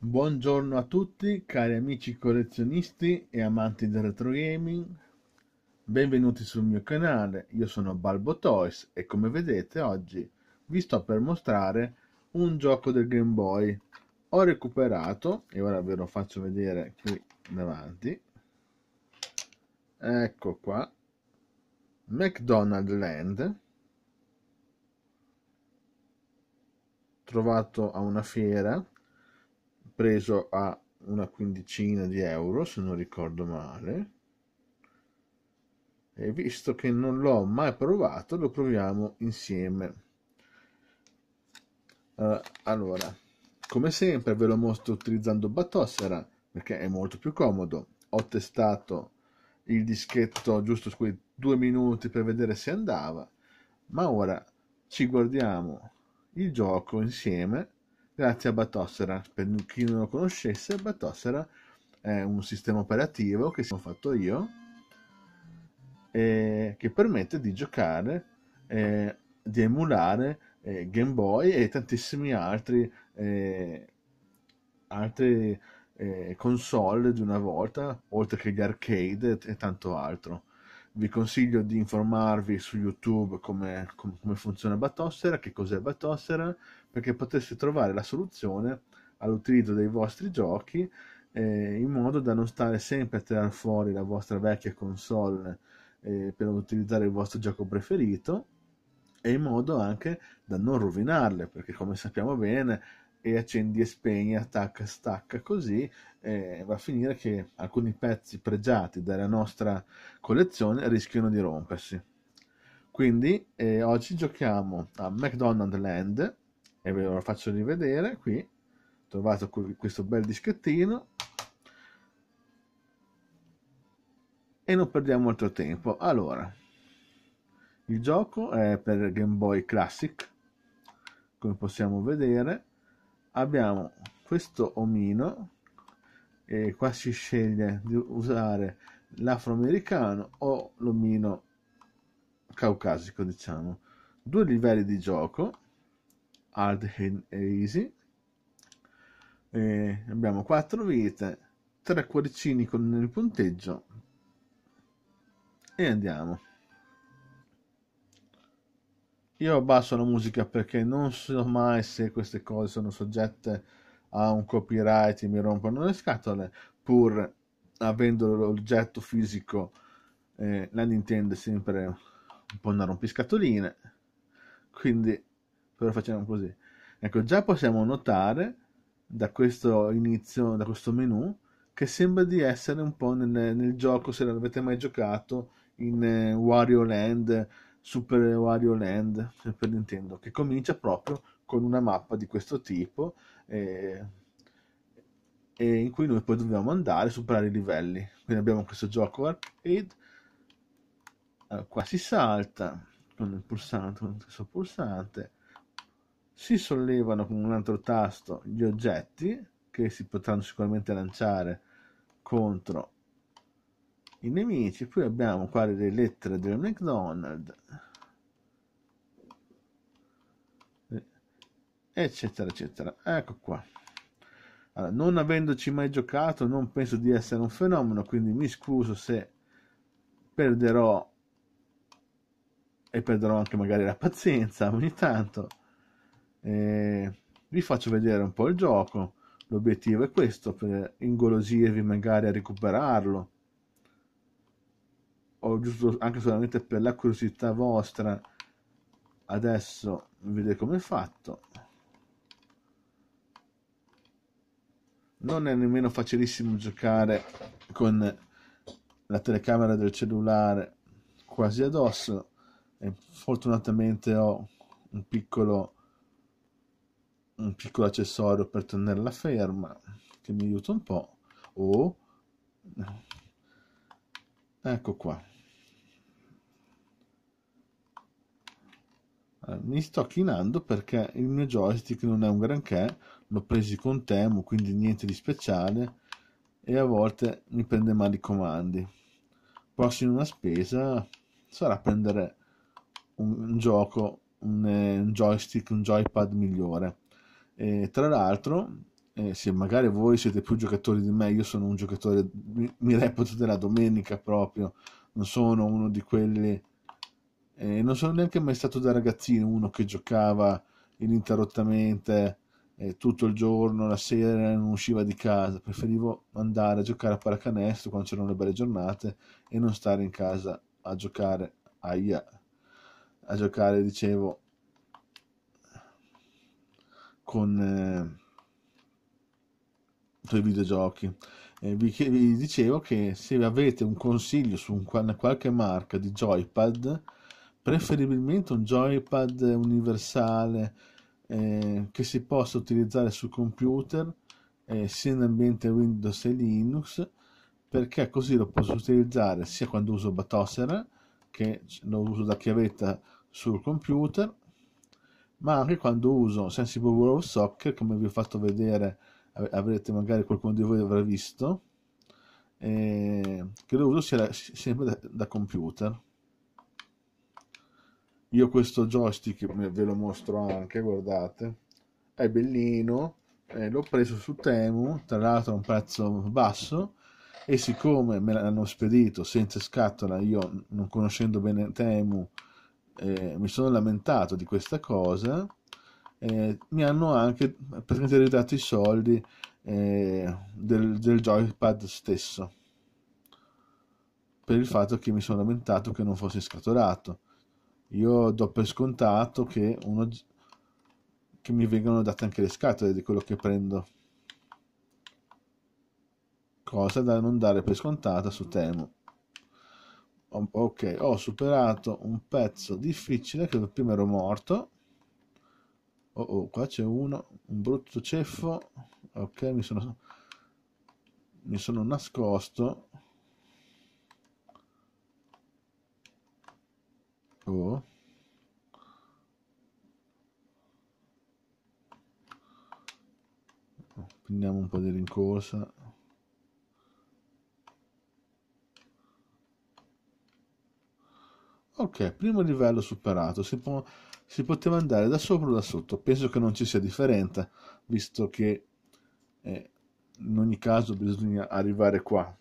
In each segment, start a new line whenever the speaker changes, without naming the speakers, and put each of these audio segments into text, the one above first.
Buongiorno a tutti cari amici collezionisti e amanti del retro gaming Benvenuti sul mio canale, io sono Balbo Toys e come vedete oggi vi sto per mostrare un gioco del Game Boy Ho recuperato e ora ve lo faccio vedere qui davanti Ecco qua McDonald Land Trovato a una fiera preso a una quindicina di euro se non ricordo male e visto che non l'ho mai provato lo proviamo insieme uh, allora come sempre ve lo mostro utilizzando Batossera perché è molto più comodo ho testato il dischetto giusto quei due minuti per vedere se andava ma ora ci guardiamo il gioco insieme Grazie a Batossera, per chi non lo conoscesse, Batossera è un sistema operativo che sono fatto io eh, che permette di giocare, e di emulare eh, Game Boy e tantissimi altri, eh, altri eh, console di una volta, oltre che gli arcade e tanto altro vi consiglio di informarvi su YouTube come, come funziona Batossera, che cos'è Batossera, perché poteste trovare la soluzione all'utilizzo dei vostri giochi eh, in modo da non stare sempre a tirare fuori la vostra vecchia console eh, per utilizzare il vostro gioco preferito e in modo anche da non rovinarle, perché come sappiamo bene e accendi e spegni, attacca, stacca, così eh, va a finire che alcuni pezzi pregiati della nostra collezione rischiano di rompersi. Quindi eh, oggi giochiamo a McDonald's Land e ve lo faccio rivedere qui. Trovato questo bel dischettino e non perdiamo altro tempo. Allora, il gioco è per Game Boy Classic, come possiamo vedere abbiamo questo omino e qua si sceglie di usare l'afroamericano o l'omino caucasico diciamo due livelli di gioco hard e easy e abbiamo 4 vite 3 cuoricini con il punteggio e andiamo io abbasso la musica perché non so mai se queste cose sono soggette a un copyright e mi rompono le scatole, pur avendo l'oggetto fisico, eh, la Nintendo è sempre un po' una rompiscatoline, quindi però facciamo così. Ecco, già possiamo notare da questo inizio, da questo menu, che sembra di essere un po' nel, nel gioco, se l'avete mai giocato, in eh, Wario Land, Super Wario Land per Nintendo, che comincia proprio con una mappa di questo tipo eh, e in cui noi poi dobbiamo andare a superare i livelli. Quindi abbiamo questo gioco arcade, allora, eh, qua si salta con il pulsante, con il stesso pulsante, si sollevano con un altro tasto gli oggetti che si potranno sicuramente lanciare contro i nemici, poi abbiamo qua le lettere del McDonald's, eh, eccetera, eccetera. Ecco qua. Allora, non avendoci mai giocato, non penso di essere un fenomeno, quindi mi scuso se perderò e perderò anche magari la pazienza ogni tanto. Eh, vi faccio vedere un po' il gioco. L'obiettivo è questo, per ingolosirvi magari a recuperarlo ho giusto anche solamente per la curiosità vostra adesso vedete come è fatto non è nemmeno facilissimo giocare con la telecamera del cellulare quasi addosso e fortunatamente ho un piccolo un piccolo accessorio per tenerla ferma che mi aiuta un po' o oh. ecco qua mi sto chinando perché il mio joystick non è un granché, l'ho preso con Temu, quindi niente di speciale e a volte mi prende male i comandi. Prossima una spesa sarà prendere un, un gioco, un, eh, un, joystick, un joypad migliore. E tra l'altro, eh, se magari voi siete più giocatori di me, io sono un giocatore, mi, mi reputo della domenica proprio, non sono uno di quelli eh, non sono neanche mai stato da ragazzino uno che giocava ininterrottamente eh, tutto il giorno, la sera non usciva di casa, preferivo andare a giocare a pallacanestro quando c'erano le belle giornate e non stare in casa a giocare, aia, a giocare, dicevo, con, eh, i videogiochi. Eh, vi, vi, dicevo che se avete un consiglio su un, qualche marca di joypad, preferibilmente un joypad universale eh, che si possa utilizzare sul computer eh, sia in ambiente Windows e Linux perché così lo posso utilizzare sia quando uso Batocera che lo uso da chiavetta sul computer ma anche quando uso Sensible World of Soccer come vi ho fatto vedere avrete magari qualcuno di voi avrà visto eh, che lo uso sia, sempre da, da computer io questo joystick ve lo mostro anche guardate è bellino eh, l'ho preso su Temu tra l'altro a un prezzo basso e siccome me l'hanno spedito senza scatola io non conoscendo bene Temu eh, mi sono lamentato di questa cosa eh, mi hanno anche praticamente ridato i soldi eh, del, del joypad stesso per il fatto che mi sono lamentato che non fosse scatolato io do per scontato che, uno, che mi vengano date anche le scatole di quello che prendo cosa da non dare per scontata su Temu ok ho superato un pezzo difficile credo prima ero morto oh oh qua c'è uno un brutto ceffo ok mi sono mi sono nascosto Oh. Prendiamo un po' di rincorsa. Ok, primo livello superato. Si, può, si poteva andare da sopra o da sotto. Penso che non ci sia differenza, visto che eh, in ogni caso bisogna arrivare qua.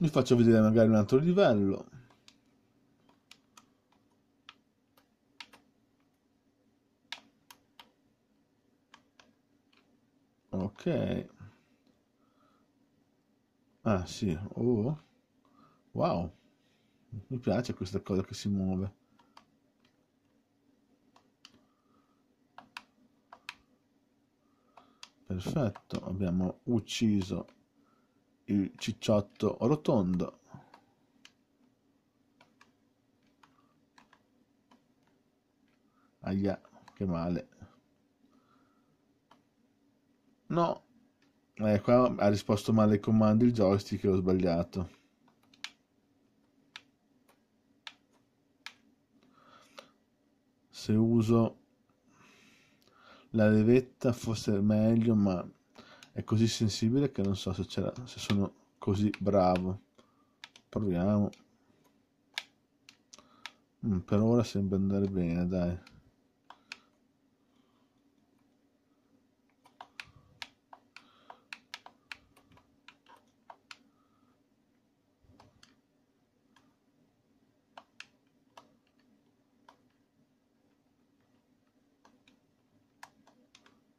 vi faccio vedere magari un altro livello ok ah sì oh wow mi piace questa cosa che si muove perfetto abbiamo ucciso il cicciotto rotondo. Aia, che male. No. Eh, qua ha risposto male ai comandi il joystick e ho sbagliato. Se uso la levetta fosse meglio, ma è così sensibile che non so se, se sono così bravo. Proviamo. Mm, per ora sembra andare bene, dai.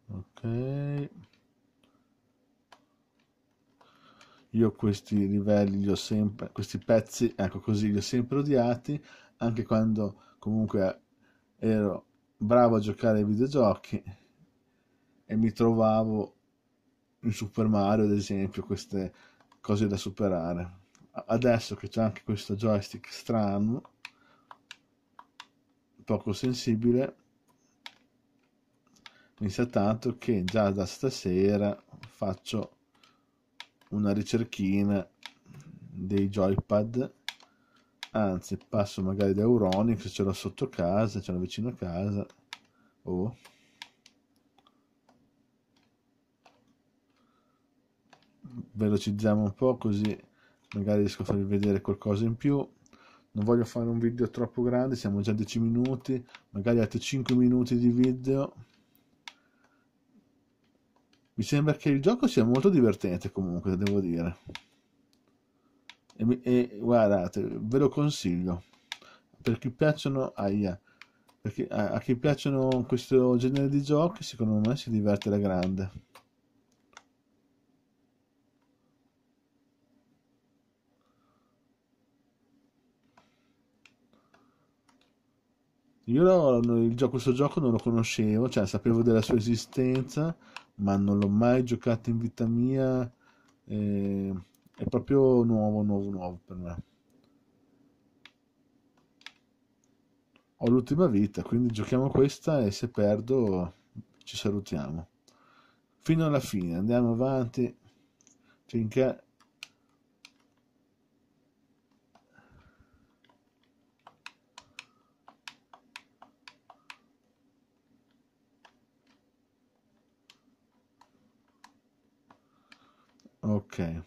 Okay. Io questi livelli li ho sempre, questi pezzi, ecco così, li ho sempre odiati, anche quando comunque ero bravo a giocare ai videogiochi e mi trovavo in Super Mario, ad esempio, queste cose da superare. Adesso che c'è anche questo joystick strano, poco sensibile, mi sa tanto che già da stasera faccio una ricerchina dei joypad anzi passo magari da Euronix ce l'ho sotto casa ce l'ho vicino a casa oh. velocizziamo un po' così magari riesco a farvi vedere qualcosa in più non voglio fare un video troppo grande siamo già a 10 minuti magari altri 5 minuti di video mi sembra che il gioco sia molto divertente comunque devo dire e, e guardate ve lo consiglio per chi piacciono aia perché a, a chi piacciono questo genere di giochi secondo me si diverte la grande Io il gioco, questo gioco non lo conoscevo, cioè sapevo della sua esistenza, ma non l'ho mai giocato in vita mia. Eh, è proprio nuovo, nuovo, nuovo per me. Ho l'ultima vita, quindi giochiamo questa e se perdo ci salutiamo. Fino alla fine, andiamo avanti finché ok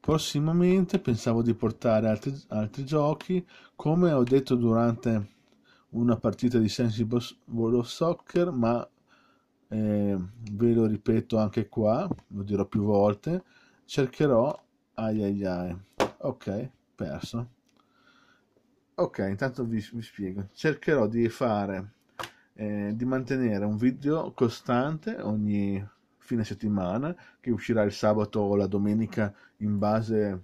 prossimamente pensavo di portare altri, altri, giochi come ho detto durante una partita di Sensible World of Soccer ma eh, ve lo ripeto anche qua lo dirò più volte cercherò ai ai ai ok perso ok intanto vi, vi spiego cercherò di fare eh, di mantenere un video costante ogni fine settimana, che uscirà il sabato o la domenica in base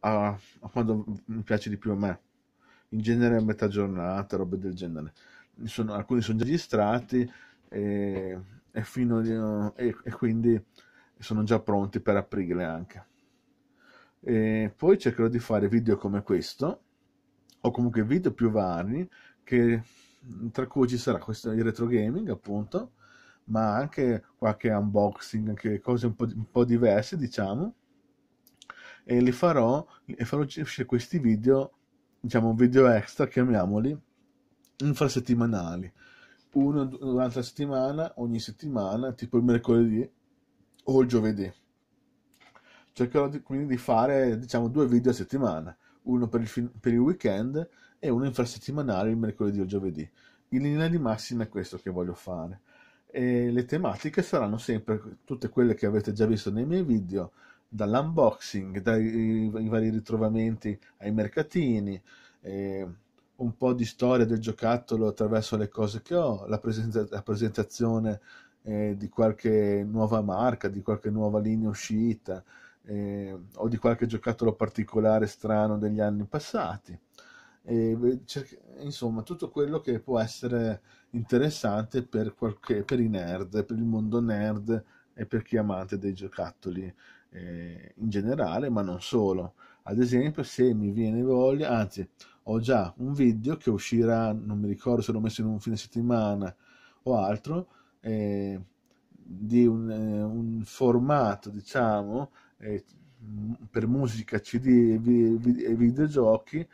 a, a quando mi piace di più a me. In genere a metà giornata, robe del genere. Sono, alcuni sono già registrati e, e, fino, e, e quindi sono già pronti per aprile anche. E poi cercherò di fare video come questo o comunque video più vari che, tra cui ci sarà questo, il retro gaming appunto ma anche qualche unboxing, anche cose un po', un po diverse, diciamo. E li farò, e farò uscire questi video, diciamo video extra, chiamiamoli, infrasettimanali. Uno durante la settimana, ogni settimana, tipo il mercoledì o il giovedì. Cercherò di, quindi di fare, diciamo, due video a settimana, uno per il, fin- per il weekend e uno infrasettimanale il mercoledì o il giovedì. In linea di massima è questo che voglio fare e le tematiche saranno sempre tutte quelle che avete già visto nei miei video, dall'unboxing, dai vari ritrovamenti ai mercatini, eh, un po' di storia del giocattolo attraverso le cose che ho, la, presenta- la presentazione eh, di qualche nuova marca, di qualche nuova linea uscita eh, o di qualche giocattolo particolare strano degli anni passati. E, cerca- insomma, tutto quello che può essere interessante per, qualche, per i nerd, per il mondo nerd e per chi è amante dei giocattoli eh, in generale, ma non solo. Ad esempio, se mi viene voglia, anzi, ho già un video che uscirà, non mi ricordo se l'ho messo in un fine settimana o altro, eh, di un, eh, un, formato, diciamo, eh, per musica, CD e, vi- e videogiochi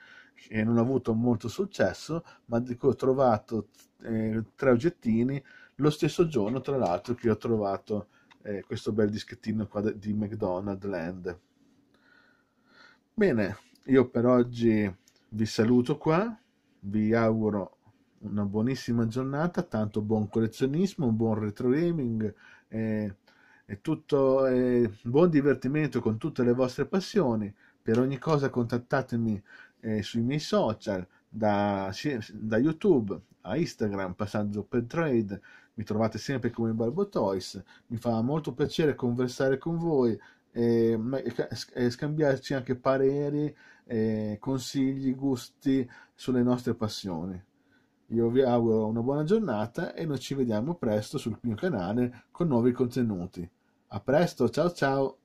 e non ha avuto molto successo, ma di cui ho trovato eh, tre oggettini lo stesso giorno, tra l'altro, che ho trovato eh, questo bel dischettino qua di McDonald's Land. Bene, io per oggi vi saluto qua, vi auguro una buonissima giornata, tanto buon collezionismo, un buon retro gaming eh, e, tutto, eh, buon divertimento con tutte le vostre passioni. Per ogni cosa contattatemi eh, sui miei social, da, da, YouTube a Instagram, passaggio per trade, mi trovate sempre come Barbotoys, mi fa molto piacere conversare con voi e, e scambiarci anche pareri, eh, consigli, gusti sulle nostre passioni. Io vi auguro una buona giornata e noi ci vediamo presto sul mio canale con nuovi contenuti. A presto, ciao ciao!